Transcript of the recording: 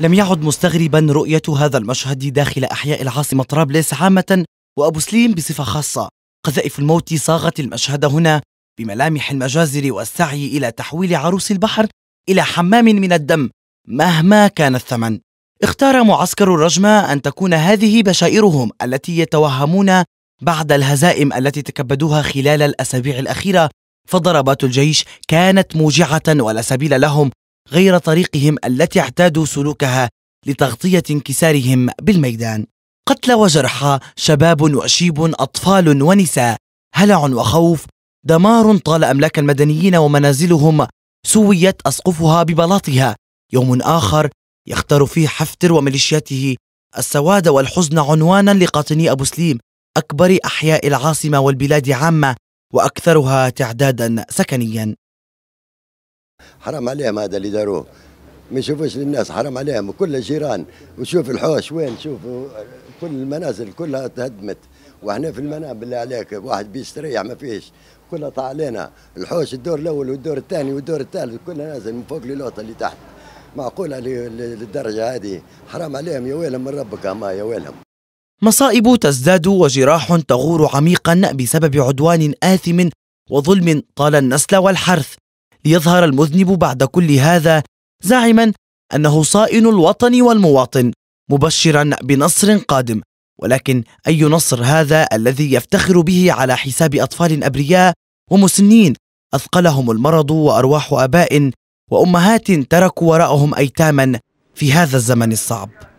لم يعد مستغربا رؤية هذا المشهد داخل أحياء العاصمة طرابلس عامة وأبو سليم بصفة خاصة قذائف الموت صاغت المشهد هنا بملامح المجازر والسعي إلى تحويل عروس البحر إلى حمام من الدم مهما كان الثمن اختار معسكر الرجمة أن تكون هذه بشائرهم التي يتوهمون بعد الهزائم التي تكبدوها خلال الأسابيع الأخيرة فضربات الجيش كانت موجعة ولا سبيل لهم غير طريقهم التي اعتادوا سلوكها لتغطية انكسارهم بالميدان قتلى وجرحى شباب وأشيب أطفال ونساء هلع وخوف دمار طال أملاك المدنيين ومنازلهم سويت أسقفها ببلاطها يوم آخر يختار فيه حفتر وميليشياته السواد والحزن عنوانا لقاطني أبو سليم أكبر أحياء العاصمة والبلاد عامة وأكثرها تعدادا سكنيا حرام عليهم هذا اللي داروه ما يشوفوش للناس حرام عليهم وكل الجيران وشوف الحوش وين شوفوا كل المنازل كلها تهدمت واحنا في المنام بالله عليك واحد بيستريح ما فيش كلها طاع علينا الحوش الدور الاول والدور الثاني والدور الثالث كلها نازل من فوق للوطه اللي تحت معقوله للدرجه هذه حرام عليهم يا ويلهم من ربك ما يا ويلهم مصائب تزداد وجراح تغور عميقا بسبب عدوان آثم وظلم طال النسل والحرث ليظهر المذنب بعد كل هذا زاعما انه صائن الوطن والمواطن مبشرا بنصر قادم ولكن اي نصر هذا الذي يفتخر به على حساب اطفال ابرياء ومسنين اثقلهم المرض وارواح اباء وامهات تركوا وراءهم ايتاما في هذا الزمن الصعب